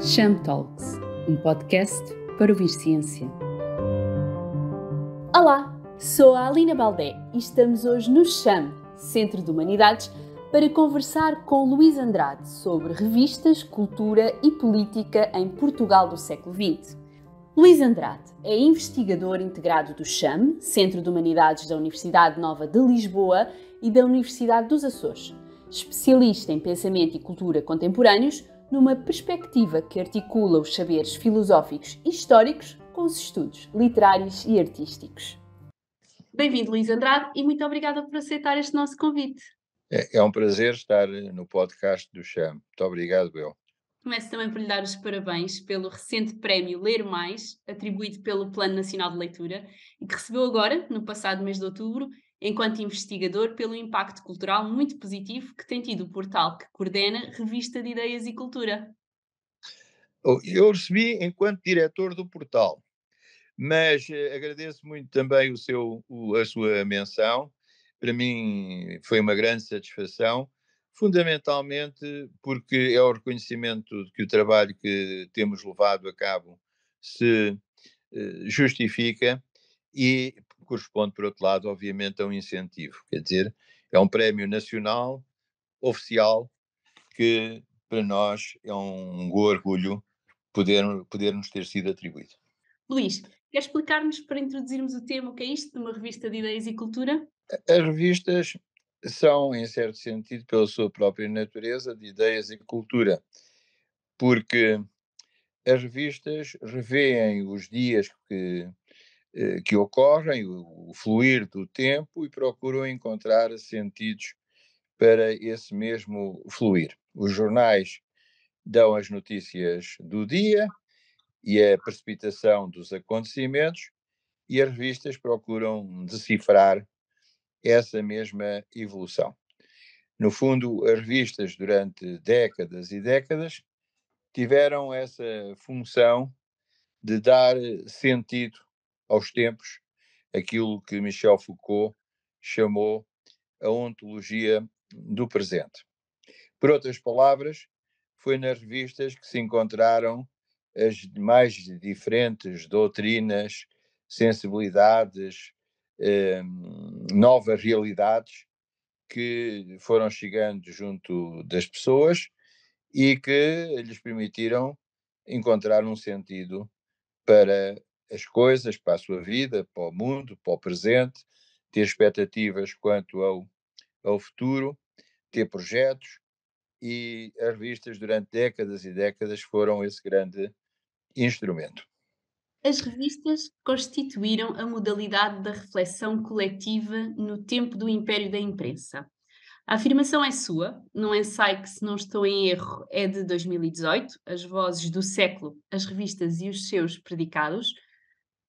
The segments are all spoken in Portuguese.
Cham Talks, um podcast para ouvir ciência. Olá, sou a Alina Baldé e estamos hoje no Cham, Centro de Humanidades, para conversar com Luís Andrade sobre revistas, cultura e política em Portugal do século XX. Luís Andrade é investigador integrado do CHAM, Centro de Humanidades da Universidade Nova de Lisboa e da Universidade dos Açores. Especialista em pensamento e cultura contemporâneos, numa perspectiva que articula os saberes filosóficos e históricos com os estudos literários e artísticos. Bem-vindo, Luís Andrade, e muito obrigada por aceitar este nosso convite. É, é um prazer estar eh, no podcast do CHAM. Muito obrigado, Bel. Começo também por lhe dar os parabéns pelo recente prémio Ler Mais, atribuído pelo Plano Nacional de Leitura, e que recebeu agora, no passado mês de outubro, enquanto investigador, pelo impacto cultural muito positivo que tem tido o portal que coordena Revista de Ideias e Cultura. Oh, eu recebi enquanto diretor do portal, mas eh, agradeço muito também o seu, a sua menção. Para mim foi uma grande satisfação, fundamentalmente porque é o reconhecimento de que o trabalho que temos levado a cabo se eh, justifica e corresponde, por outro lado, obviamente, a um incentivo. Quer dizer, é um prémio nacional, oficial, que para nós é um orgulho poder, poder nos ter sido atribuído. Luís, quer explicar-nos, para introduzirmos o tema, o que é isto de uma revista de ideias e cultura? As revistas são, em certo sentido, pela sua própria natureza, de ideias e cultura, porque as revistas revêem os dias que eh, que ocorrem, o fluir do tempo e procuram encontrar sentidos para esse mesmo fluir. Os jornais dão as notícias do dia e é a precipitação dos acontecimentos e as revistas procuram decifrar essa mesma evolução. No fundo, as revistas, durante décadas e décadas, tiveram essa função de dar eh, sentido aos tempos aquilo que Michel Foucault chamou a ontologia do presente. Por outras palavras, foi nas revistas que se encontraram as mais diferentes doutrinas, sensibilidades, eh, novas realidades que foram chegando junto das pessoas e que lhes permitiram encontrar um sentido para as coisas para a sua vida, para o mundo, para o presente, ter expectativas quanto ao, ao futuro, ter projetos, e as revistas durante décadas e décadas foram esse grande instrumento. As revistas constituíram a modalidade da reflexão coletiva no tempo do império da imprensa. A afirmação é sua, num ensaio é que, se não estou em erro, é de 2018, As Vozes do Século, as Revistas e os Seus Predicados,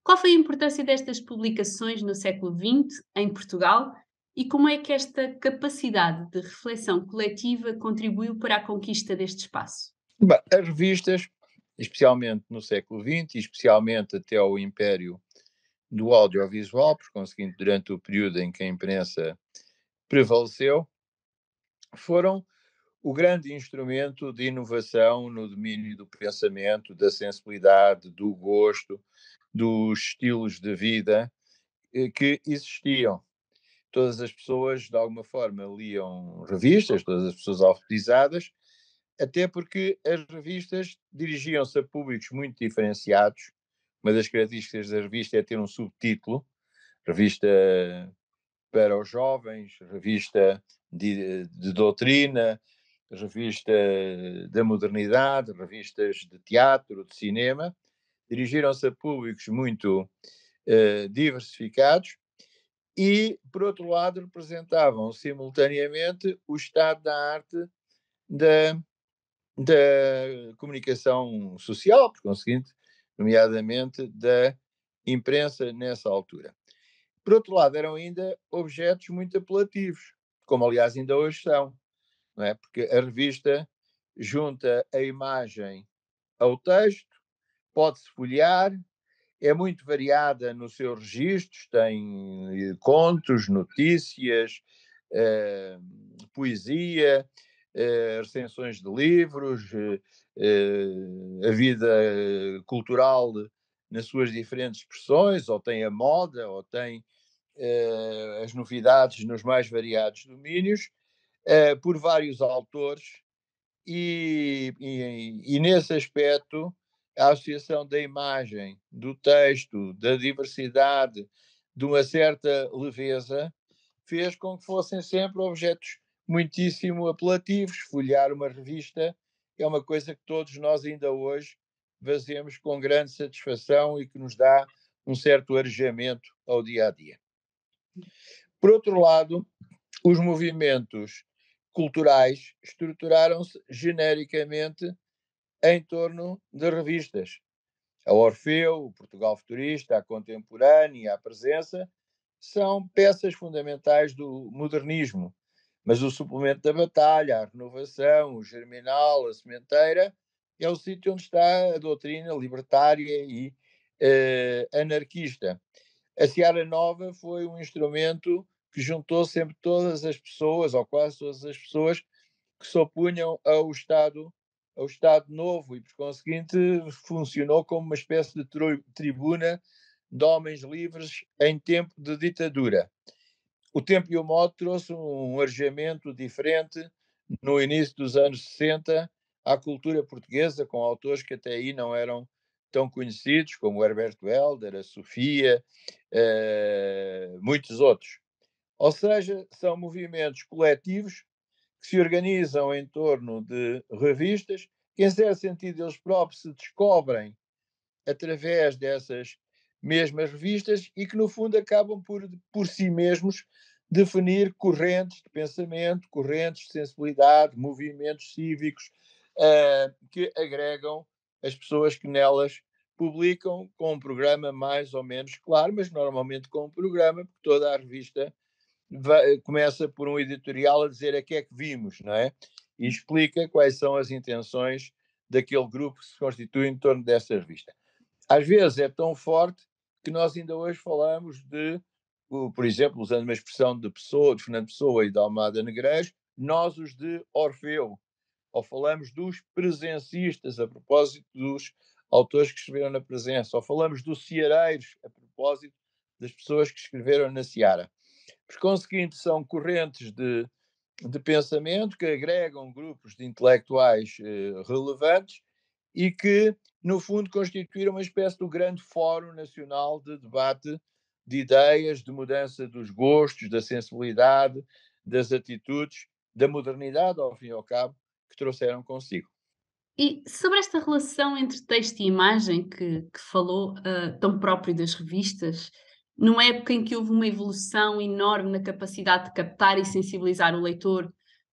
qual foi a importância destas publicações no século XX em Portugal e como é que esta capacidade de reflexão coletiva contribuiu para a conquista deste espaço? Bem, as revistas, especialmente no século XX, e especialmente até ao império do audiovisual, por conseguinte, durante o período em que a imprensa prevaleceu, foram o grande instrumento de inovação no domínio do pensamento, da sensibilidade, do gosto, dos estilos de vida eh, que existiam. Todas as pessoas, de alguma forma, liam revistas, todas as pessoas alfabetizadas, até porque as revistas dirigiam-se a públicos muito diferenciados. Uma das características da revista é ter um subtítulo, revista para os jovens, revista de, de doutrina, revista da modernidade, revistas de teatro, de cinema, dirigiram-se a públicos muito uh, diversificados e, por outro lado, representavam simultaneamente o estado da arte da, da comunicação social, por conseguinte, nomeadamente da imprensa nessa altura. Por outro lado, eram ainda objetos muito apelativos, como aliás ainda hoje são, não é? porque a revista junta a imagem ao texto, pode-se folhear, é muito variada nos seus registros, tem eh, contos, notícias, eh, poesia, eh, recensões de livros, eh, eh, a vida cultural nas suas diferentes expressões, ou tem a moda, ou tem eh, as novidades nos mais variados domínios, por vários autores, e, e, e nesse aspecto a associação da imagem, do texto, da diversidade, de uma certa leveza, fez com que fossem sempre objetos muitíssimo apelativos. Folhear uma revista é uma coisa que todos nós ainda hoje fazemos com grande satisfação e que nos dá um certo arejamento ao dia a dia. Por outro lado, os movimentos culturais estruturaram-se genericamente em torno de revistas. A Orfeu, o Portugal Futurista, a Contemporânea, a Presença, são peças fundamentais do modernismo. Mas o suplemento da batalha, a renovação, o germinal, a sementeira, é o sítio onde está a doutrina libertária e eh, anarquista. A Seara Nova foi um instrumento que juntou sempre todas as pessoas, ou quase todas as pessoas, que se opunham ao Estado ao Estado Novo e, por conseguinte, funcionou como uma espécie de tribuna de homens livres em tempo de ditadura. O tempo e o modo trouxe um arjamento diferente no início dos anos 60 à cultura portuguesa, com autores que até aí não eram tão conhecidos, como Herbert Helder, a Sofia, eh, muitos outros. Ou seja, são movimentos coletivos que se organizam em torno de revistas, que em certo sentido eles próprios se descobrem através dessas mesmas revistas e que no fundo acabam por, por si mesmos definir correntes de pensamento, correntes de sensibilidade, movimentos cívicos uh, que agregam as pessoas que nelas publicam com um programa mais ou menos claro, mas normalmente com um programa, porque toda a revista começa por um editorial a dizer a que é que vimos, não é? E hum. explica quais são as intenções daquele grupo que se constitui em torno dessa revista. Às vezes é tão forte que nós ainda hoje falamos de, por exemplo, usando uma expressão de Pessoa, de Fernando Pessoa e da Almada Negreiros, nós os de Orfeu, ou falamos dos presencistas a propósito dos autores que escreveram na presença, ou falamos dos ceareiros a propósito das pessoas que escreveram na Seara. Por conseguinte, são correntes de, de pensamento que agregam grupos de intelectuais eh, relevantes e que, no fundo, constituíram uma espécie de grande fórum nacional de debate de ideias, de mudança dos gostos, da sensibilidade, das atitudes, da modernidade, ao fim e ao cabo, que trouxeram consigo. E sobre esta relação entre texto e imagem que, que falou uh, tão próprio das revistas, numa época em que houve uma evolução enorme na capacidade de captar e sensibilizar o leitor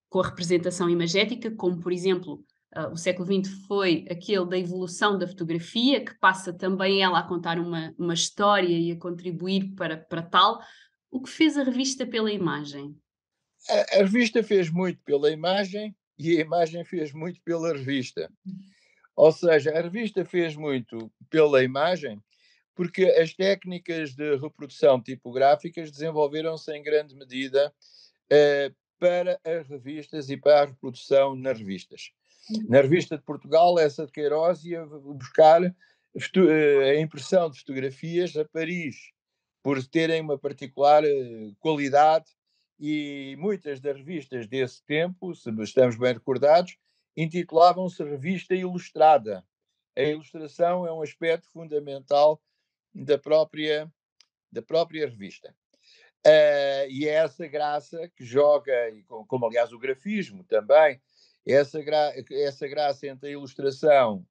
com a representação imagética, como por exemplo uh, o século XX foi aquele da evolução da fotografia, que passa também ela a contar uma, uma história e a contribuir para, para tal. O que fez a revista pela imagem? A, a revista fez muito pela imagem e a imagem fez muito pela revista. Uhum. Ou seja, a revista fez muito pela imagem, porque as técnicas de reprodução tipográficas desenvolveram-se em grande medida eh, para as revistas e para a reprodução nas revistas. Na uhum. revista de Portugal, essa de Queiroz ia buscar eh, a impressão de fotografias a Paris, por terem uma particular eh, qualidade e muitas das revistas desse tempo, se estamos bem recordados, intitulavam-se Revista Ilustrada. A ilustração é um aspecto fundamental da própria, da própria revista. Uh, e é essa graça que joga, e como aliás o grafismo também, é essa, gra essa graça entre a ilustração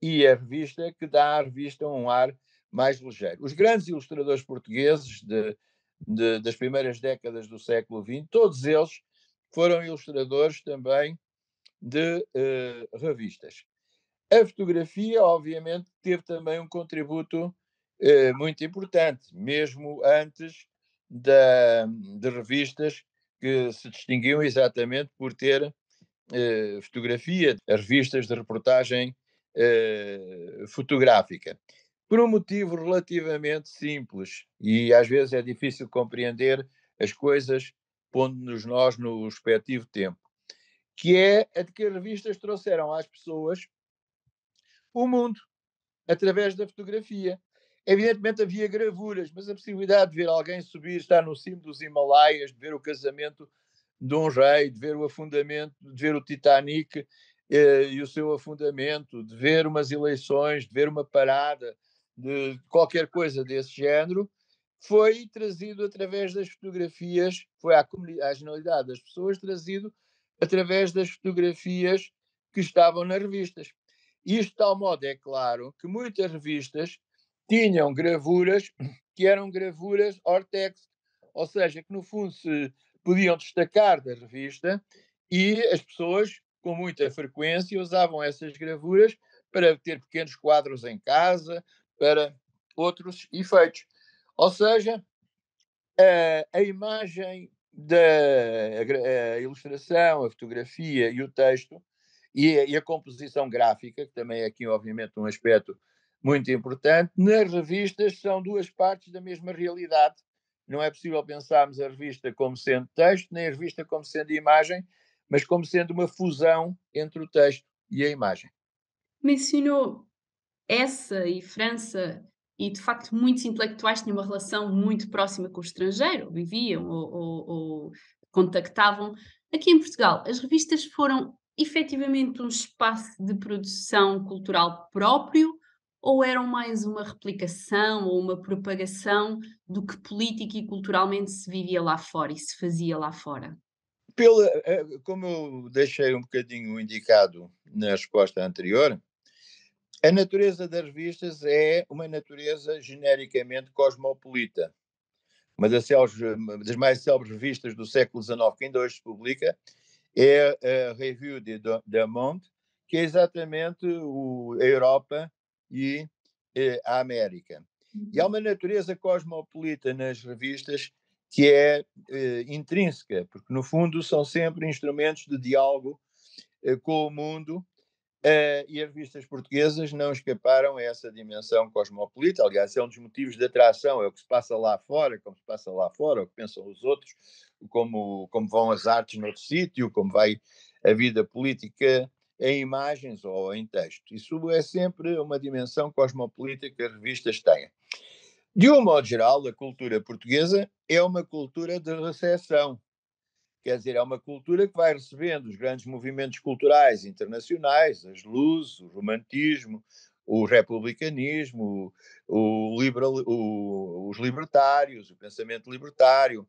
e a revista que dá à revista um ar mais ligeiro. Os grandes ilustradores portugueses de, de, das primeiras décadas do século XX, todos eles foram ilustradores também de uh, revistas. A fotografia, obviamente, teve também um contributo eh, muito importante, mesmo antes da, de revistas que se distinguiam exatamente por ter eh, fotografia, as revistas de reportagem eh, fotográfica. Por um motivo relativamente simples, e às vezes é difícil compreender as coisas pondo-nos nós no respectivo tempo, que é a de que as revistas trouxeram às pessoas o mundo através da fotografia. Evidentemente havia gravuras, mas a possibilidade de ver alguém subir, estar no cimo dos Himalaias, de ver o casamento de um rei, de ver o afundamento, de ver o Titanic eh, e o seu afundamento, de ver umas eleições, de ver uma parada, de qualquer coisa desse género, foi trazido através das fotografias, foi à, à generalidade das pessoas trazido através das fotografias que estavam nas revistas. Isto de tal modo é claro que muitas revistas tinham gravuras que eram gravuras Ortex, ou seja, que no fundo se podiam destacar da revista e as pessoas com muita frequência usavam essas gravuras para ter pequenos quadros em casa, para outros efeitos. Ou seja, a, a imagem da a, a ilustração, a fotografia e o texto e, e a composição gráfica, que também é aqui obviamente um aspecto muito importante. Nas revistas são duas partes da mesma realidade. Não é possível pensarmos a revista como sendo texto, nem a revista como sendo imagem, mas como sendo uma fusão entre o texto e a imagem. Mencionou essa e França, e de facto muitos intelectuais tinham uma relação muito próxima com o estrangeiro, viviam ou, ou, ou contactavam. Aqui em Portugal, as revistas foram efetivamente um espaço de produção cultural próprio ou eram mais uma replicação ou uma propagação do que política e culturalmente se vivia lá fora e se fazia lá fora? Pela, eh, como eu deixei um bocadinho indicado na resposta anterior, a natureza das revistas é uma natureza genericamente cosmopolita. Uma das, das mais célebres revistas do século XIX que ainda hoje se publica é a Revue de, Damont, que é exatamente o, a Europa e eh, a América. E há uhum. uma natureza cosmopolita nas revistas que é eh, intrínseca, porque no fundo são sempre instrumentos de diálogo eh, com o mundo eh, e as revistas portuguesas não escaparam a essa dimensão cosmopolita. Aliás, é um dos motivos de atração, é o que se passa lá fora, como se passa lá fora, o que pensam os outros, como, como vão as artes noutro sítio, como vai a vida política em imagens ou em texto. Isso é sempre uma dimensão cosmopolita que as revistas têm. De um modo geral, a cultura portuguesa é uma cultura de recepção. Quer dizer, é uma cultura que vai recebendo os grandes movimentos culturais internacionais, as luzes, o romantismo, o republicanismo, o, o liberal, o, os libertários, o pensamento libertário,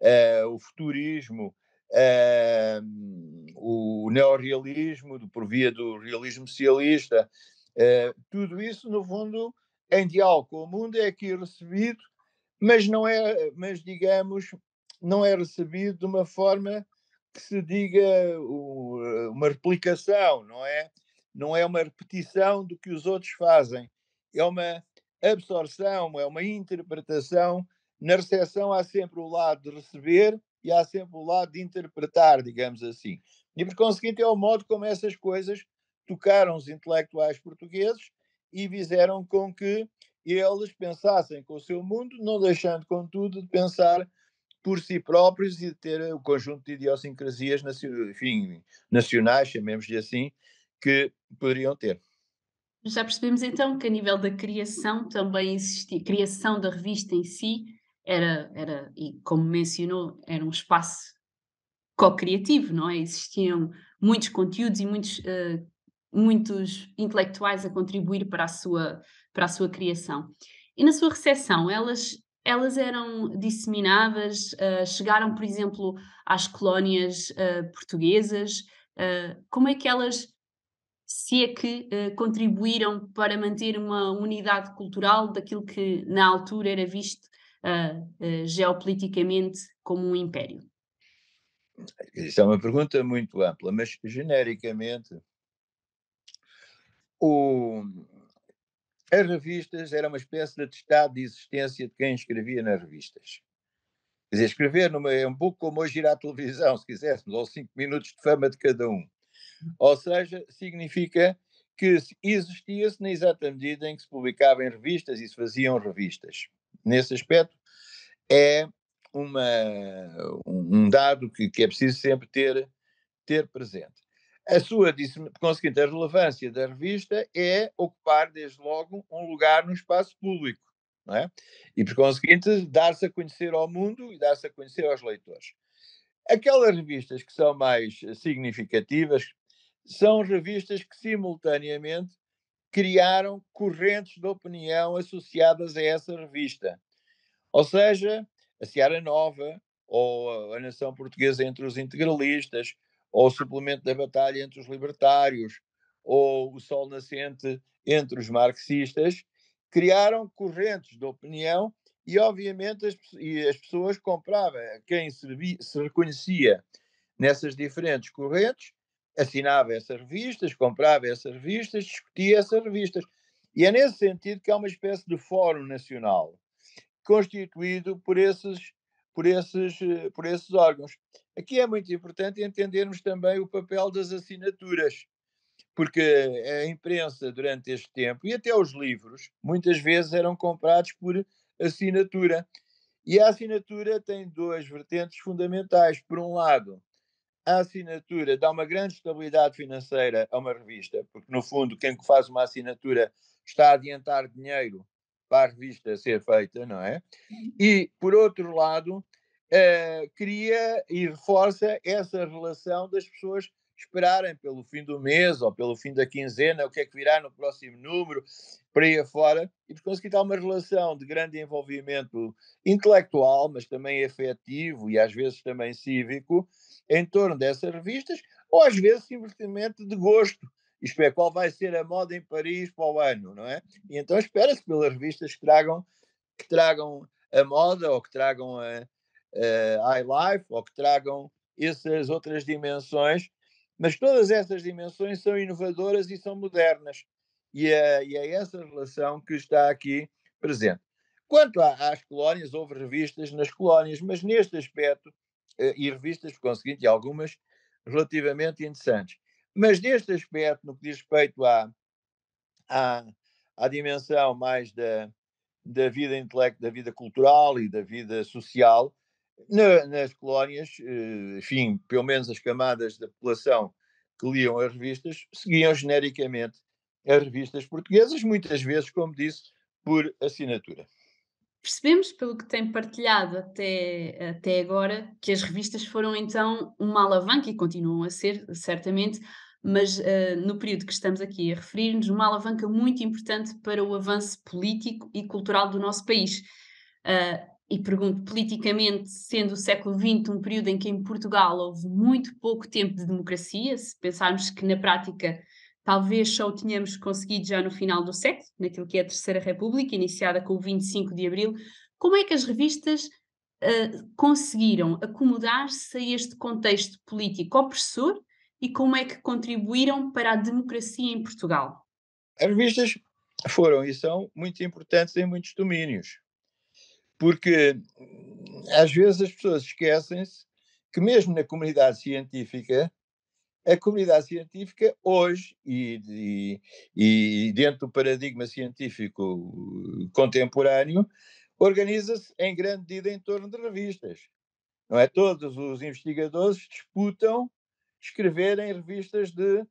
uh, o futurismo, o neorrealismo, por via do realismo socialista, eh, tudo isso, no fundo, em diálogo com o mundo, é aqui recebido, mas não é, mas digamos, não é recebido de uma forma que se diga uma replicação, não é? Não é uma repetição do que os outros fazem, é uma absorção, é uma interpretação. Na recepção há sempre o lado de receber e há sempre o lado de interpretar, digamos assim. E por conseguinte é o modo como essas coisas tocaram os intelectuais portugueses e fizeram com que eles pensassem com o seu mundo, não deixando, contudo, de pensar por si próprios e de ter o conjunto de idiosincrasias enfim, nacionais, chamemos-lhe assim, que poderiam ter. Já percebemos então que a nível da criação também existia, criação da revista em si, era, era, e como mencionou, era um espaço co-criativo, não é? Existiam muitos conteúdos e muitos, uh, muitos intelectuais a contribuir para a sua, para a sua criação. E na sua recepção, elas, elas eram disseminadas, uh, chegaram, por exemplo, às colónias uh, portuguesas, como é que elas se é que uh, contribuíram para manter uma unidade cultural daquilo que na altura era visto uh, geopoliticamente como um império? Isso é uma pergunta muito ampla, mas genericamente, o, as revistas eram uma espécie de estado de existência de quem escrevia nas revistas. Quer dizer, escrever numa, é um pouco como hoje ir à televisão, se quiséssemos, ou cinco minutos de fama de cada um. Ou seja, significa que existia-se na exata medida em que se publicava em revistas e se faziam revistas nesse aspecto, é uma, um dado que, que, é preciso sempre ter, ter presente. A sua, conseguinte, a relevância da revista é ocupar, desde logo, um lugar no espaço público, não é? E, por conseguinte, dar-se a conhecer ao mundo e dar-se a conhecer aos leitores. Aquelas revistas que são mais eh, significativas são revistas que, simultaneamente, criaram correntes de opinião associadas a essa revista. Ou seja, a Seara Nova, ou a Nação Portuguesa entre os integralistas, ou o Suplemento da Batalha entre os libertários, ou o Sol Nascente entre os marxistas, criaram correntes de opinião e, obviamente, as, e as pessoas compravam. Quem se, se reconhecia nessas diferentes correntes assinava essas revistas, comprava essas revistas, discutia essas revistas. E é nesse sentido que há uma espécie de fórum nacional constituído por esses, por esses, eh, por esses órgãos. Aqui é muito importante entendermos também o papel das assinaturas, porque a imprensa durante este tempo e até os livros muitas vezes eram comprados por assinatura. E a assinatura tem duas vertentes fundamentais. Por um lado, a assinatura dá uma grande estabilidade financeira a uma revista, porque no fundo quem faz uma assinatura está a adiantar dinheiro para a revista ser feita, não é? Uhum. E por outro lado, eh, cria e reforça essa relação das pessoas esperarem pelo fim do mês ou pelo fim da quinzena, o que é que virá no próximo número, para aí afora, e por conseguir dar uma relação de grande envolvimento intelectual, mas também afetivo e às vezes também cívico, em torno dessas revistas, ou às vezes simplesmente de gosto. Isto é, qual vai ser a moda em Paris para o ano, não é? E então espera-se pelas revistas que tragam, que tragam a moda, ou que tragam a, a High Life, ou que tragam essas outras dimensões mas todas essas dimensões são inovadoras e são modernas. E é, e é essa relação que está aqui presente. Quanto às colónias, houve revistas nas colónias, mas neste aspecto, eh, e revistas, por conseguinte, algumas relativamente interessantes. Mas neste aspecto, no que diz respeito à, à, à dimensão mais da, da vida intelectual, da vida cultural e da vida social, na, nas colónias, eh, enfim, pelo menos as camadas da população que liam as revistas seguiam genericamente as revistas portuguesas, muitas vezes, como disse, por assinatura. Percebemos, pelo que tem partilhado até, até agora, que as revistas foram então uma alavanca e continuam a ser, certamente, mas uh, no período que estamos aqui a referir-nos, uma alavanca muito importante para o avanço político e cultural do nosso país. Uh, e pergunto politicamente, sendo o século XX um período em que em Portugal houve muito pouco tempo de democracia, se pensarmos que na prática talvez só o tínhamos conseguido já no final do século, naquilo que é a Terceira República, iniciada com o 25 de Abril, como é que as revistas uh, conseguiram acomodar-se a este contexto político opressor e como é que contribuíram para a democracia em Portugal? As revistas foram e são muito importantes em muitos domínios porque às vezes as pessoas esquecem-se que, mesmo na comunidade científica, a comunidade científica hoje e, e, e dentro do paradigma científico uh, contemporâneo organiza-se em grande medida em torno de revistas. Não é? Todos os investigadores disputam escreverem revistas de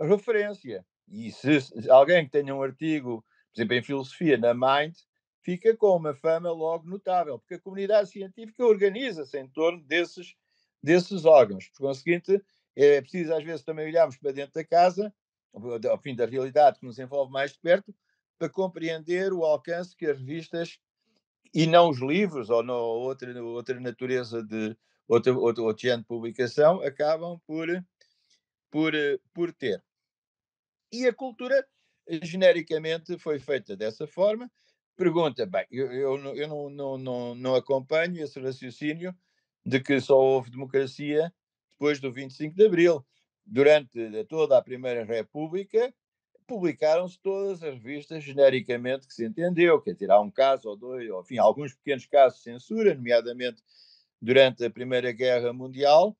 referência. E se alguém que tenha um artigo, por exemplo, em filosofia na Mind, fica com uma fama logo notável, porque a comunidade científica organiza-se em torno desses, desses órgãos. Por conseguinte, é preciso às vezes também olharmos para dentro da casa, ao fim da realidade que nos envolve mais de perto, para compreender o alcance que as revistas e não os livros ou não, outra, outra natureza de outro, outro, outro género de publicação acabam por, por, por ter. E a cultura genericamente foi feita dessa forma, Pergunta, bem, eu, eu, eu não, não, não, não acompanho esse raciocínio de que só houve democracia depois do 25 de Abril. Durante eh, toda a Primeira República, publicaram-se todas as revistas genericamente que se entendeu, quer dizer, há um caso ou dois, ou enfim, alguns pequenos casos de censura, nomeadamente durante a Primeira Guerra Mundial,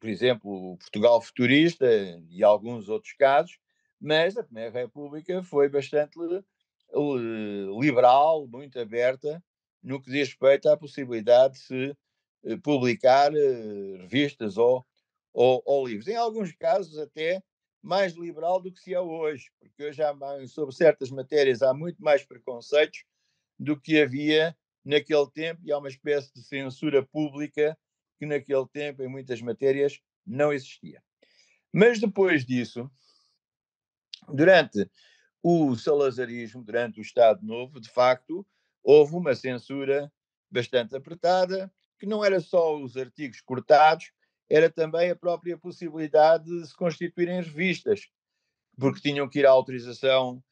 por exemplo, o Portugal Futurista eh, e alguns outros casos, mas a Primeira República foi bastante eh, liberal, muito aberta, no que diz respeito à possibilidade de se eh, publicar eh, revistas ou, ou, ou livros. Em alguns casos, até mais liberal do que se é hoje, porque hoje, há, hum, sobre certas matérias, há muito mais preconceitos do que havia naquele tempo e há uma espécie de censura pública que naquele tempo, em muitas matérias, não existia. Mas depois disso, durante o salazarismo durante o Estado Novo, de facto, houve uma censura bastante apertada, que não era só os artigos cortados, era também a própria possibilidade de se constituírem revistas, porque tinham que ir à autorização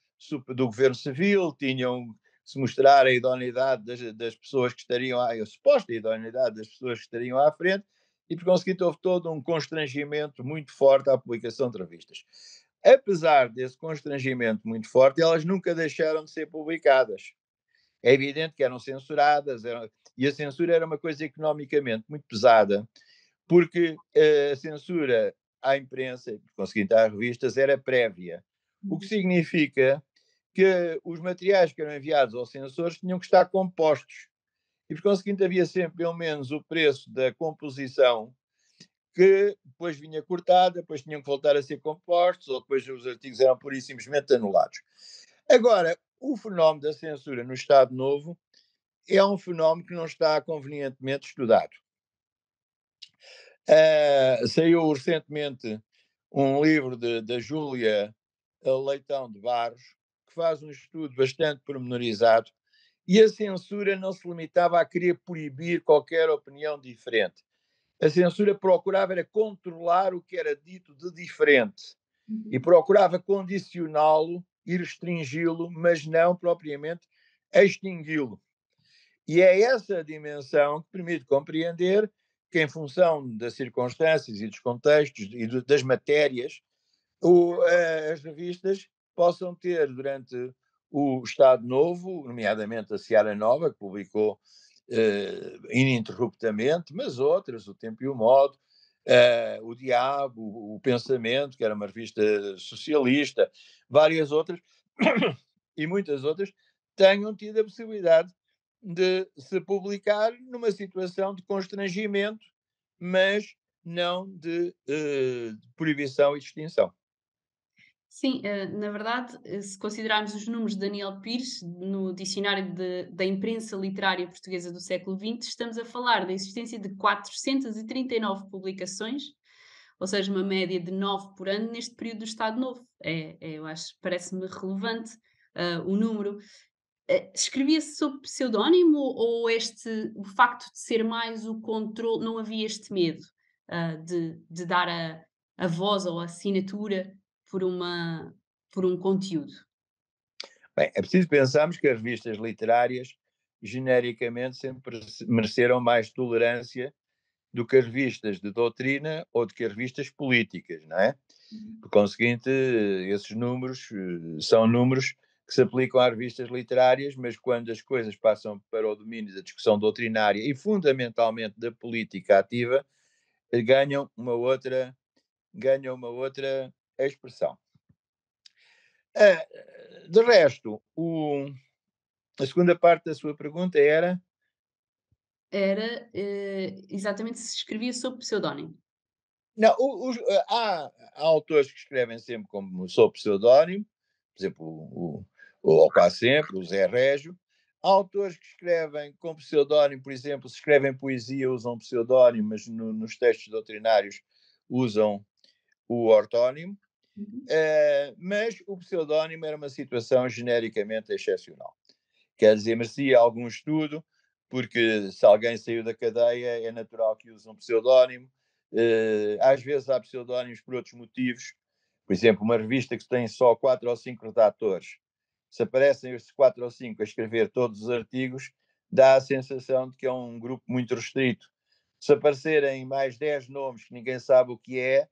do governo civil, tinham que se mostrar a idoneidade das, das pessoas que estariam à, a suposta idoneidade das pessoas que estariam à frente, e por conseguinte houve todo um constrangimento muito forte à publicação de revistas apesar desse constrangimento muito forte, elas nunca deixaram de ser publicadas. É evidente que eram censuradas, eram... e a censura era uma coisa economicamente muito pesada, porque eh, a censura à imprensa, conseguindo às revistas, era prévia. O que uhum. significa que os materiais que eram enviados aos censores tinham que estar compostos. E, por conseguinte, havia sempre, pelo menos, o preço da composição que depois vinha cortada, depois tinham que voltar a ser compostos, ou depois os artigos eram pura e simplesmente anulados. Agora, o fenómeno da censura no Estado Novo é um fenómeno que não está convenientemente estudado. Uh, saiu recentemente um livro da Júlia eh, Leitão de Barros, que faz um estudo bastante pormenorizado, e a censura não se limitava a querer proibir qualquer opinião diferente. A censura procurava era controlar o que era dito de diferente e uhum. procurava condicioná-lo e restringi-lo, mas não propriamente extingui-lo. E é essa dimensão que permite compreender que, em função das circunstâncias e dos contextos e do, das matérias, o, eh, as revistas possam ter, durante o Estado Novo, nomeadamente a Seara Nova, que publicou eh, ininterruptamente, mas outras, O Tempo e o Modo, eh, O Diabo, O Pensamento, que era uma revista socialista, várias outras, e muitas outras, tenham tido a possibilidade de se publicar numa situação de constrangimento, mas não de, eh, de proibição e extinção. Sim, eh, na verdade, eh, se considerarmos os números de Daniel Pires no Dicionário de, da Imprensa Literária Portuguesa do século XX, estamos a falar da existência de 439 publicações, ou seja, uma média de 9 por ano neste período do Estado Novo. É, é eu acho, parece-me relevante uh, o número. Uh, Escrevia-se sob pseudónimo ou este, o facto de ser mais o controle, não havia este medo uh, de, de dar a, a voz ou a assinatura por, uma, por um conteúdo? Bem, é preciso pensarmos que as revistas literárias, genericamente, sempre mereceram mais tolerância do que as revistas de doutrina ou do que as revistas políticas, não é? Uhum. Por conseguinte, esses números eh, são números que se aplicam às revistas literárias, mas quando as coisas passam para o domínio da discussão doutrinária e fundamentalmente da política ativa, eh, ganham uma outra ganham uma outra a expressão. Uh, de resto, o, a segunda parte da sua pergunta era. Era uh, exatamente se escrevia sob pseudónimo. Não, os, eh, há, há, autores que escrevem sempre como sob pseudónimo, por exemplo, o, o, ou quase sempre, o Zé Régio. Há autores que escrevem com pseudónimo, por exemplo, se escrevem poesia usam pseudónimo, mas no, nos textos doutrinários usam o ortónimo. Uhum. Eh, mas o pseudónimo era uma situação genericamente excepcional. Quer dizer, merecia algum estudo, porque se alguém saiu da cadeia, é natural que use um pseudónimo. Eh, às vezes há pseudónimos por outros motivos. Por exemplo, uma revista que tem só quatro ou cinco redatores, se aparecem esses quatro ou cinco a escrever todos os artigos, dá a sensação de que é um grupo muito restrito. Se aparecerem mais dez nomes que ninguém sabe o que é,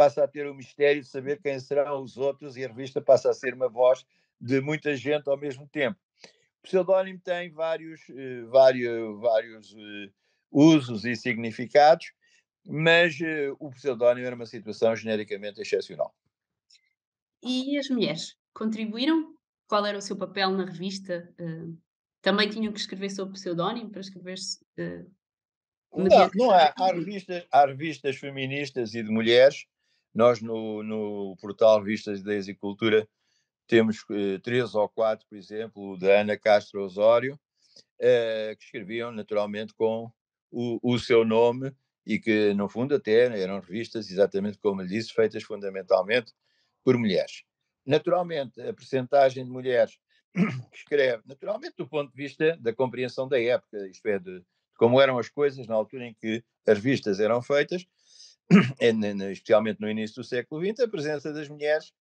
passa a ter o mistério de saber quem serão os outros e a revista passa a ser uma voz de muita gente ao mesmo tempo. O pseudónimo tem vários, eh, vários, vários eh, usos e significados, mas eh, o pseudónimo era uma situação genericamente excepcional. E as mulheres contribuíram? Qual era o seu papel na revista? também tinham que escrever sobre pseudónimo para escrever se não, não há, há revistas, há revistas feministas e de mulheres nós no, no portal Vistas, Ideias e Cultura temos eh, três ou quatro, por exemplo, da Ana Castro Osório, eh, que escreviam naturalmente com o, o, seu nome e que, no fundo, até eram revistas, exatamente como lhe disse, feitas fundamentalmente por mulheres. Naturalmente, a percentagem de mulheres que escreve, naturalmente do ponto de vista da compreensão da época, isto é, de, de como eram as coisas na altura em que as revistas eram feitas, é especialmente no início do século XX, a presença das mulheres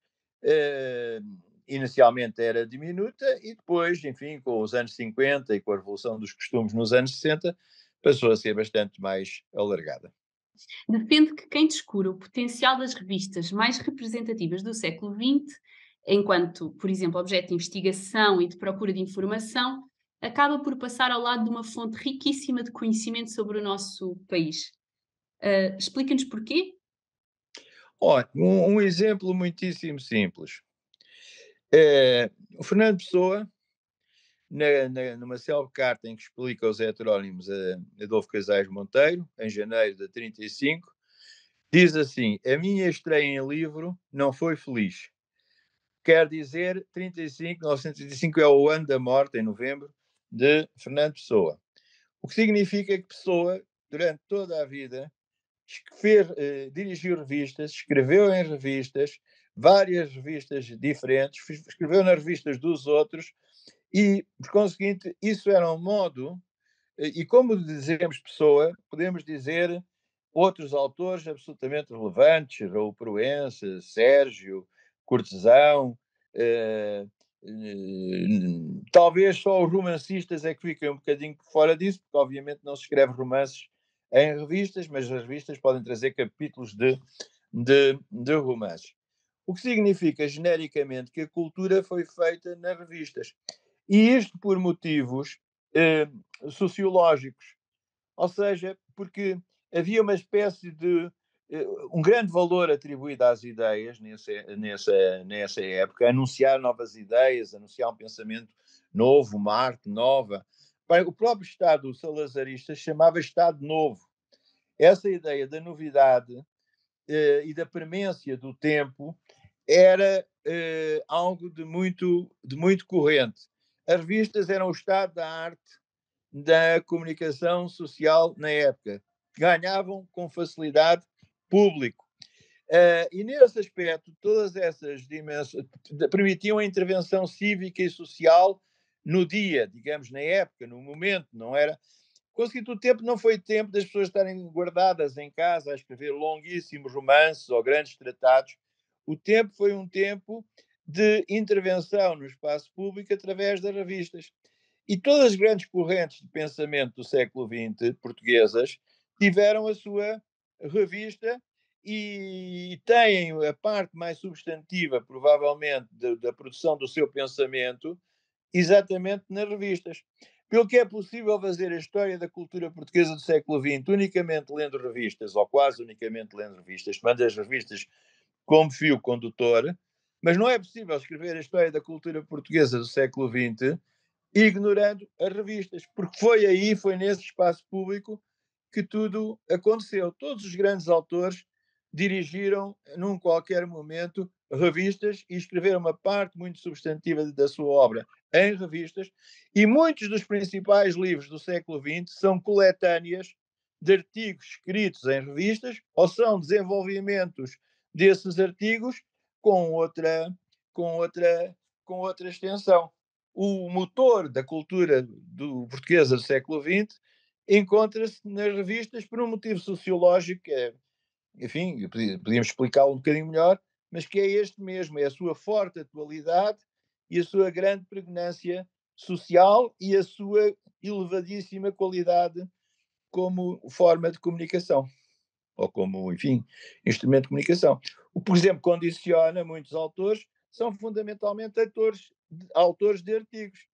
eh, inicialmente era diminuta e depois, enfim, com os anos 50 e com a revolução dos costumes nos anos 60, passou a ser bastante mais alargada. Defende que quem descura o potencial das revistas mais representativas do século XX, enquanto, por exemplo, objeto de investigação e de procura de informação, acaba por passar ao lado de uma fonte riquíssima de conhecimento sobre o nosso país. Uh, Explica-nos porquê? Ótimo, um, um, exemplo muitíssimo simples. É, o Fernando Pessoa, na, na, numa célebre carta em que explica os heterónimos a eh, Adolfo Casais Monteiro, em janeiro de 35, diz assim: A minha estreia em livro não foi feliz. Quer dizer, 35, 1935 é o ano da morte, em novembro, de Fernando Pessoa. O que significa que Pessoa, durante toda a vida, fez, eh, dirigiu revistas, escreveu em revistas, várias revistas diferentes, escreveu nas revistas dos outros, e, por conseguinte, isso era um modo, eh, e como dizemos pessoa, podemos dizer outros autores absolutamente relevantes, Raul Proença, Sérgio, Cortesão, eh, talvez só os romancistas é que fiquem um bocadinho fora disso, porque obviamente não se escreve romances em revistas, mas as revistas podem trazer capítulos de, de, de romances. O que significa genericamente que a cultura foi feita nas revistas. E isto por motivos eh, sociológicos. Ou seja, porque havia uma espécie de. Eh, um grande valor atribuído às ideias nesse, nessa, nessa época, anunciar novas ideias, anunciar um pensamento novo, uma arte nova, o próprio Estado salazarista chamava Estado Novo. Essa ideia da novidade eh, e da premência do tempo era eh, algo de muito, de muito corrente. As revistas eram o estado da arte da comunicação social na época. Ganhavam com facilidade público. Uh, e nesse aspecto, todas essas dimensões permitiam a intervenção cívica e social no dia, digamos, na época, no momento, não era. Conseguido o tempo não foi tempo das pessoas estarem guardadas em casa a escrever longuíssimos romances ou grandes tratados. O tempo foi um tempo de intervenção no espaço público através das revistas. E todas as grandes correntes de pensamento do século XX, portuguesas, tiveram a sua revista e têm a parte mais substantiva, provavelmente, da, da produção do seu pensamento exatamente nas revistas. Pelo que é possível fazer a história da cultura portuguesa do século XX unicamente lendo revistas, ou quase unicamente lendo revistas, tomando as revistas como fio condutor, mas não é possível escrever a história da cultura portuguesa do século XX ignorando as revistas, porque foi aí, foi nesse espaço público que tudo aconteceu. Todos os grandes autores dirigiram, num qualquer momento, revistas e escreveram uma parte muito substantiva da sua obra em revistas, e muitos dos principais livros do século XX são coletâneas de artigos escritos em revistas ou são desenvolvimentos desses artigos com outra, com outra, com outra extensão. O motor da cultura do, portuguesa do século XX encontra-se nas revistas por um motivo sociológico, que é, enfim, podíamos explicá-lo um bocadinho melhor, mas que é este mesmo, é a sua forte atualidade e a sua grande pregnância social e a sua elevadíssima qualidade como forma de comunicação ou como, enfim, instrumento de comunicação. O, por exemplo, condiciona muitos autores, são fundamentalmente autores autores de artigos,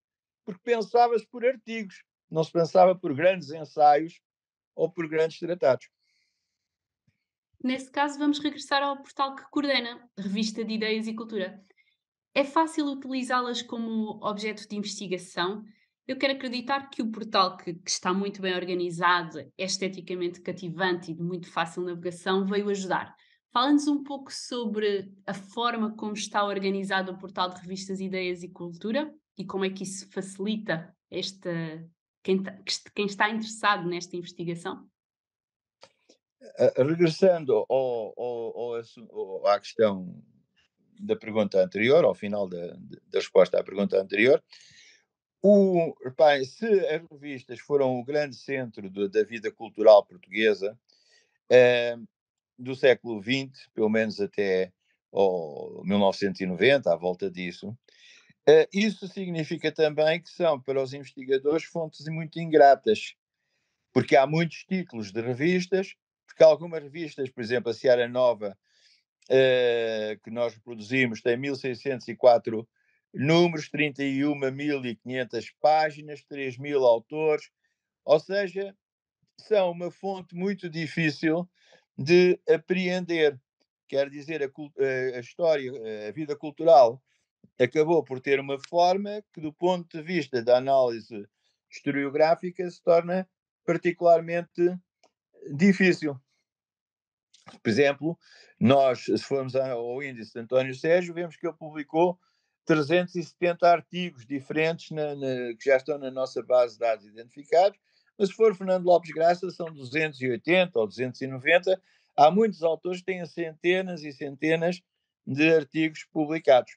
porque pensava-se por artigos, não se pensava por grandes ensaios ou por grandes tratados. Nesse caso, vamos regressar ao portal que coordena, Revista de Ideias e Cultura. É fácil utilizá-las como objeto de investigação? Eu quero acreditar que o portal, que, que, está muito bem organizado, é esteticamente cativante e de muito fácil navegação, veio ajudar. Fala-nos um pouco sobre a forma como está organizado o portal de revistas Ideias e Cultura e como é que isso facilita esta, quem, tá, quem está interessado nesta investigação. Uh, regressando ao, ao, ao, à questão da pergunta anterior, ao final da, da resposta à pergunta anterior, o, reparem, se as revistas foram o grande centro do, da vida cultural portuguesa eh, do século XX, pelo menos até oh, 1990, à volta disso, eh, isso significa também que são, para os investigadores, fontes muito ingratas, porque há muitos títulos de revistas, porque algumas revistas, por exemplo, a Seara Nova, eh, que nós produzimos tem 1.604 números, 31.500 páginas, 3.000 autores, ou seja, são uma fonte muito difícil de apreender. Quer dizer, a, eh, a história, eh, a vida cultural acabou por ter uma forma que, do ponto de vista da análise historiográfica, se torna particularmente difícil. Por exemplo, nós, se formos ao índice de António Sérgio, vemos que ele publicou 370 artigos diferentes na, na, que já estão na nossa base de dados identificados, mas se for Fernando Lopes Graça, são 280 ou 290. Há muitos autores que têm centenas e centenas de artigos publicados.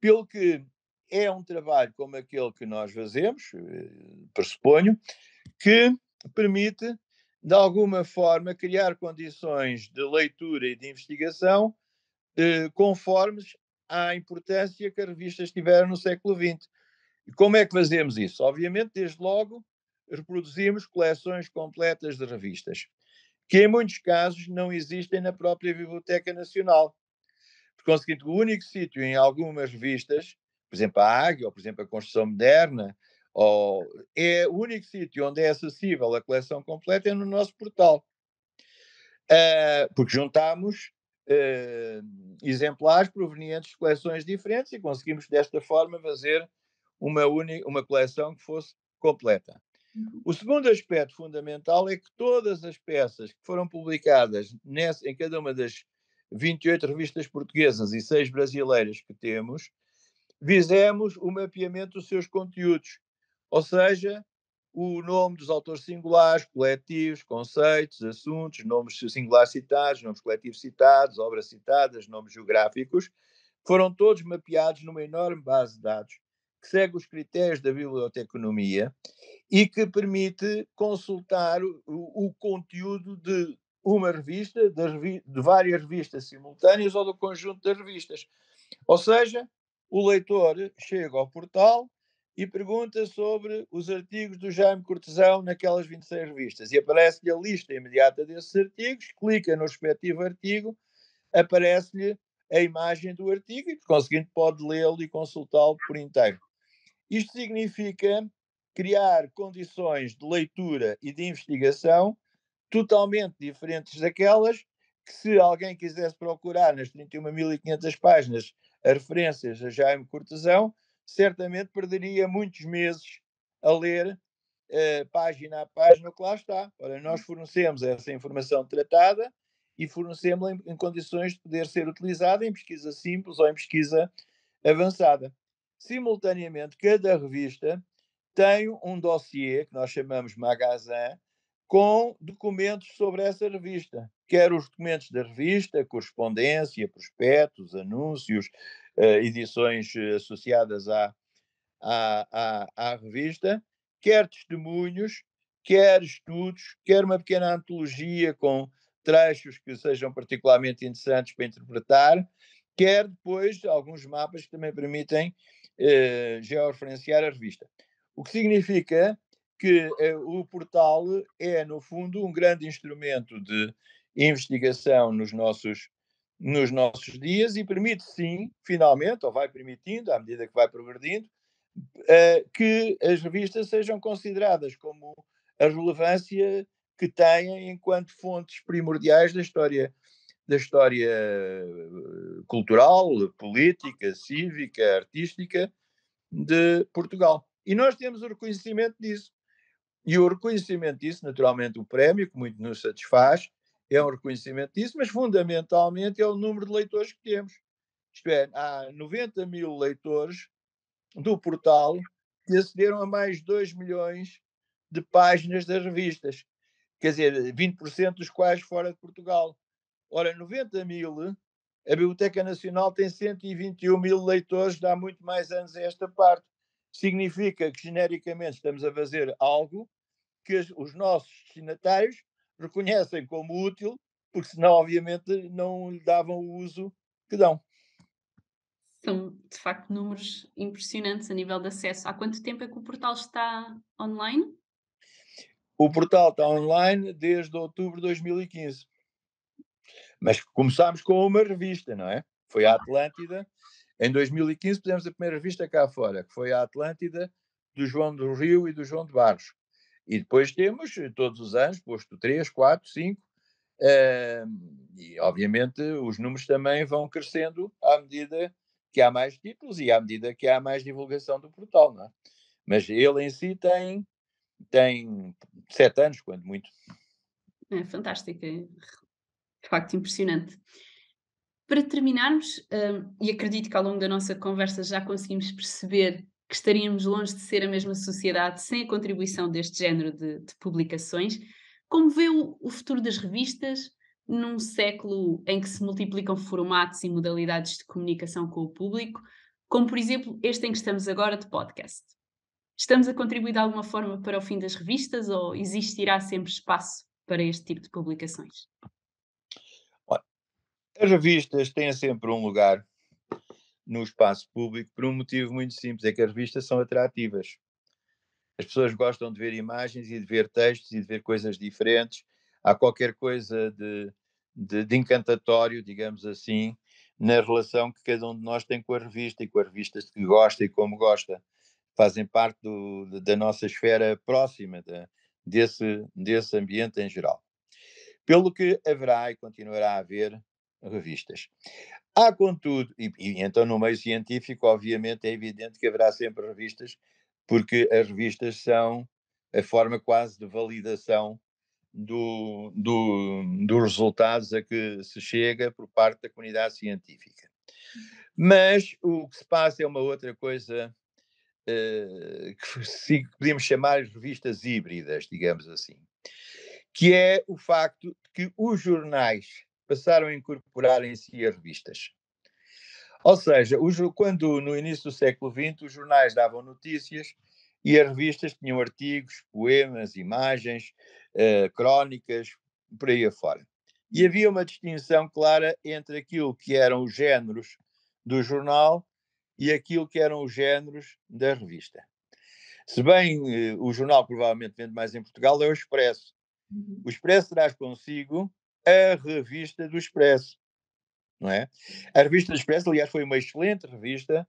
Pelo que é um trabalho como aquele que nós fazemos, eh, pressuponho, que permite de alguma forma, criar condições de leitura e de investigação eh, conformes à importância que as revistas tiveram no século XX. E como é que fazemos isso? Obviamente, desde logo, reproduzimos coleções completas de revistas, que em muitos casos não existem na própria Biblioteca Nacional. Por conseguinte, o único sítio em algumas revistas, por exemplo, a Águia, ou por exemplo, a Construção Moderna, ou, é o único sítio onde é acessível a coleção completa é no nosso portal. Uh, porque juntámos uh, exemplares provenientes de coleções diferentes e conseguimos desta forma fazer uma, uma coleção que fosse completa. Uhum. O segundo aspecto fundamental é que todas as peças que foram publicadas nessa, em cada uma das 28 revistas portuguesas e 6 brasileiras que temos, fizemos o mapeamento dos seus conteúdos ou seja, o nome dos autores singulares, coletivos, conceitos, assuntos, nomes singulares citados, nomes coletivos citados, obras citadas, nomes geográficos, foram todos mapeados numa enorme base de dados que segue os critérios da biblioteconomia e que permite consultar o, o conteúdo de uma revista, de, revi de várias revistas simultâneas ou do conjunto das revistas. Ou seja, o leitor chega ao portal, e pergunta sobre os artigos do Jaime Cortesão naquelas 26 revistas. E aparece-lhe a lista imediata desses artigos, clica no respectivo artigo, aparece-lhe a imagem do artigo e, por conseguinte, pode lê-lo e consultá-lo por inteiro. Isto significa criar condições de leitura e de investigação totalmente diferentes daquelas que, se alguém quisesse procurar nas 31.500 páginas as referências a Jaime Cortesão, certamente perderia muitos meses a ler eh, página a página o que lá está. Ora, nós uhum. fornecemos essa informação tratada e fornecemos-la em, em, condições de poder ser utilizada em pesquisa simples ou em pesquisa avançada. Simultaneamente, cada revista tem um dossiê, que nós chamamos magazin, com documentos sobre essa revista. Quer os documentos da revista, correspondência, prospectos, anúncios, eh, edições eh, associadas à, à, à, à revista, quer testemunhos, quer estudos, quer uma pequena antologia com trechos que sejam particularmente interessantes para interpretar, quer depois alguns mapas que também permitem eh, georreferenciar a revista. O que significa que o portal é, no fundo, um grande instrumento de investigação nos nossos nos nossos dias e permite sim, finalmente, ou vai permitindo, à medida que vai progredindo, uh, que as revistas sejam consideradas como a relevância que têm enquanto fontes primordiais da história da história eh, cultural, política, cívica, artística de Portugal. E nós temos o reconhecimento disso. E o reconhecimento disso, naturalmente, o prémio, que muito nos satisfaz, é um reconhecimento disso, mas fundamentalmente é o número de leitores que temos. Isto é, há 90 mil leitores do portal que acederam a mais 2 milhões de páginas das revistas, quer dizer, 20% dos quais fora de Portugal. Ora, 90 mil, a Biblioteca Nacional tem 121 mil leitores dá há muito mais anos a esta parte. Significa que, genericamente, estamos a fazer algo que os nossos destinatários reconhecem como útil, porque senão, obviamente, não lhe davam o uso que dão. São, de facto, números impressionantes a nível de acesso. Há quanto tempo é que o portal está online? O portal está online desde outubro de 2015. Mas começámos com uma revista, não é? Foi a Atlântida. Em 2015 fizemos a primeira revista cá fora, que foi a Atlântida, do João do Rio e do João de Barros. E depois temos, eh, todos os anos, posto 3, 4, 5, e obviamente os números também vão crescendo à medida que há mais títulos e à medida que há mais divulgação do portal, não é? Mas ele em si tem, tem sete anos, quando muito. É fantástico, é de facto impressionante. Para terminarmos, um, eh, e acredito que ao longo da nossa conversa já conseguimos perceber que estaríamos longe de ser a mesma sociedade sem a contribuição deste género de, de publicações. Como vê o, o futuro das revistas num século em que se multiplicam formatos e modalidades de comunicação com o público, como por exemplo este em que estamos agora de podcast? Estamos a contribuir de alguma forma para o fim das revistas ou existirá sempre espaço para este tipo de publicações? As revistas têm sempre um lugar no espaço público por um motivo muito simples: é que as revistas são atrativas. As pessoas gostam de ver imagens e de ver textos e de ver coisas diferentes. Há qualquer coisa de, de, de encantatório, digamos assim, na relação que cada um de nós tem com a revista e com as revistas que gosta e como gosta. Fazem parte do, da nossa esfera próxima, desse, desse ambiente em geral. Pelo que haverá e continuará a haver revistas. Há, contudo, e, e, então no meio científico, obviamente, é evidente que haverá sempre revistas, porque as revistas são a forma quase de validação do, do, dos resultados a que se chega por parte da comunidade científica. Mas o que se passa é uma outra coisa uh, que podemos chamar as revistas híbridas, digamos assim, que é o facto de que os jornais passaram a incorporar em si as revistas. Ou seja, quando no início do século XX os jornais davam notícias e as revistas tinham artigos, poemas, imagens, eh, crónicas, por aí afora. E havia uma distinção clara entre aquilo que eram os géneros do jornal e aquilo que eram os géneros da revista. Se bem eh, o jornal provavelmente vende mais em Portugal, é o Expresso. Uhum. O Expresso traz consigo a revista do Expresso. Não é? A revista do Expresso, aliás, foi uma excelente revista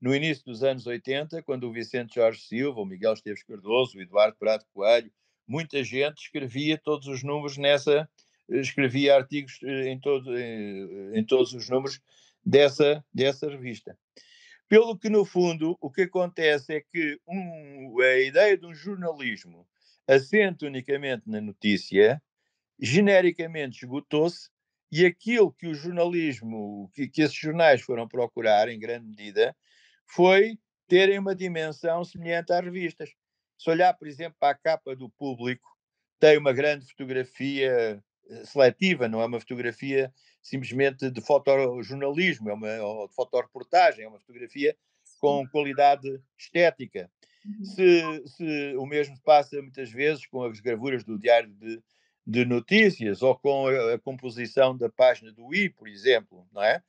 no início dos anos 80, quando o Vicente Jorge Silva, o Miguel Esteves Cardoso, o Eduardo Prado Coelho, muita gente escrevia todos os números nessa, escrevia artigos eh, em, todo, em, eh, eh, em todos os números dessa, dessa revista. Pelo que, no fundo, o que acontece é que um, a ideia de um jornalismo assente unicamente na notícia genericamente esgotou-se e aquilo que o jornalismo, que, que esses jornais foram procurar, em grande medida, foi terem uma dimensão semelhante às revistas. Se olhar, por exemplo, para a capa do público, tem uma grande fotografia eh, seletiva, não é uma fotografia simplesmente de fotojornalismo, é uma, ou de fotoreportagem, é uma fotografia com qualidade estética. Uhum. Se, se, o mesmo passa muitas vezes com as gravuras do Diário de de notícias ou com a, composição da página do I, por exemplo, não é?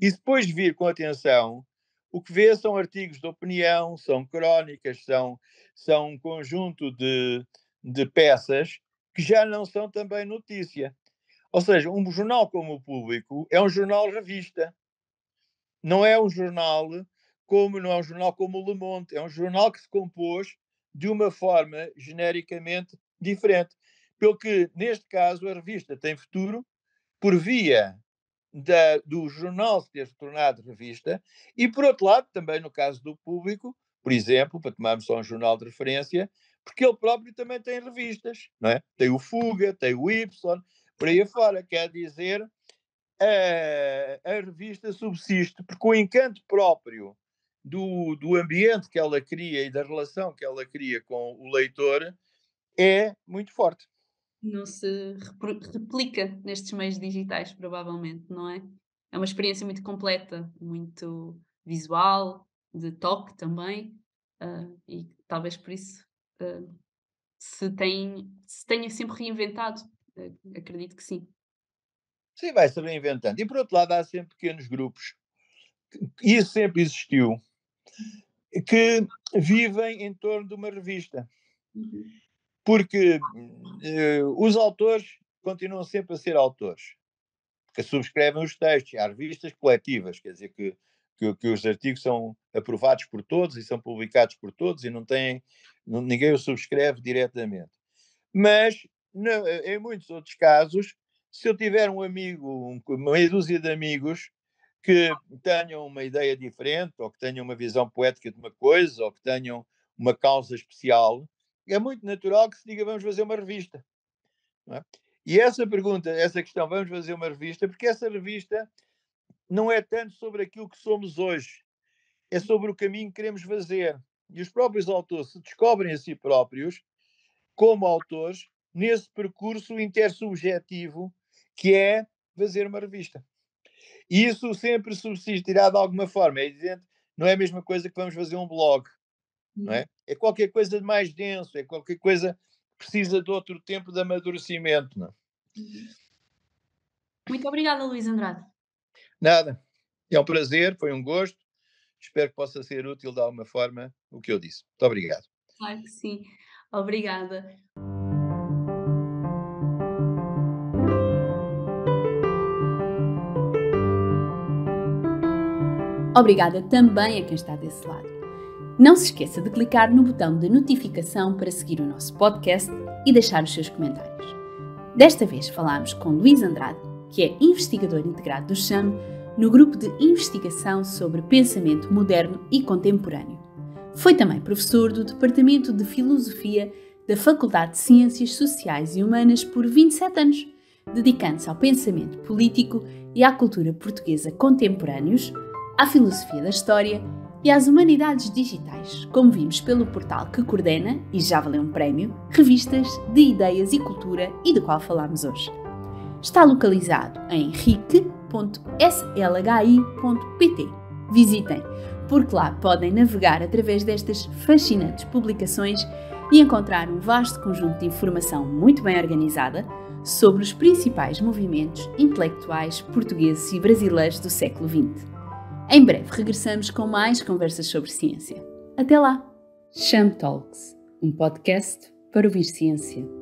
E depois vir com atenção, o que vê são artigos de opinião, são crónicas, são, são um conjunto de, de peças que já não são também notícia. Ou seja, um jornal como o Público é um jornal revista. Não é um jornal como não é um jornal como o Le Monde, é um jornal que se compôs de uma forma genericamente diferente. Pelo que, neste caso, a revista tem futuro por via da, do jornal se ter tornado revista e, por outro lado, também no caso do público, por exemplo, para tomarmos só um jornal de referência, porque ele próprio também tem revistas, não é? Tem o Fuga, tem o Y, por aí fora. Quer dizer, a, a revista subsiste porque o encanto próprio do, do ambiente que ela cria e da relação que ela cria com o leitor é muito forte não se replica nestes meios digitais, provavelmente, não é? É uma experiência muito completa, muito visual, de toque também, uh, e talvez por isso uh, se, tem, se tenha sempre reinventado. Uh, acredito que sim. Sim, vai se reinventando. E por outro lado, há sempre pequenos grupos, e isso sempre existiu, que vivem em torno de uma revista. Uhum porque uh, os autores continuam sempre a ser autores, que subscrevem os textos, há revistas coletivas, quer dizer que, que, que, os artigos são aprovados por todos e são publicados por todos e não tem, ninguém os subscreve diretamente. Mas, em muitos outros casos, se eu tiver um amigo, uma meia dúzia de amigos que tenham uma ideia diferente, ou que tenham uma visão poética de uma coisa, ou que tenham uma causa especial, é muito natural que se diga vamos fazer uma revista. É? E essa pergunta, essa questão, vamos fazer uma revista, porque essa revista não é tanto sobre aquilo que somos hoje, é sobre o caminho que queremos fazer. E os próprios autores se descobrem a si próprios, como autores, nesse percurso intersubjetivo que é fazer uma revista. E isso sempre subsistirá de alguma forma. É evidente, não é a mesma coisa que vamos fazer um blog não é? Uhum. É qualquer coisa de mais denso, é qualquer coisa que precisa de outro tempo de amadurecimento, não é? uhum. Muito obrigada, Luís Andrade. Nada. É um prazer, foi um gosto. Espero que possa ser útil de alguma forma o que eu disse. Muito obrigado. Claro que sim. Obrigada. Obrigada também a quem está desse lado. Não se esqueça de clicar no botão de notificação para seguir o nosso podcast e deixar os seus comentários. Desta vez falámos com Luís Andrade, que é investigador integrado do CHAM, no grupo de investigação sobre pensamento moderno e contemporâneo. Foi também professor do Departamento de Filosofia da Faculdade de Ciências Sociais e Humanas por 27 anos, dedicando-se ao pensamento político e à cultura portuguesa contemporâneos, à filosofia da história e às humanidades digitais, como vimos pelo portal que coordena, e já valeu um prémio, revistas de ideias e cultura e do qual falámos hoje. Está localizado em ric.slhi.pt. Visitem, porque lá podem navegar através destas fascinantes publicações e encontrar um vasto conjunto de informação muito bem organizada sobre os principais movimentos intelectuais portugueses e brasileiros do século XX. Em breve regressamos com mais conversas sobre ciência. Até lá! Cham Talks, um podcast para ouvir ciência.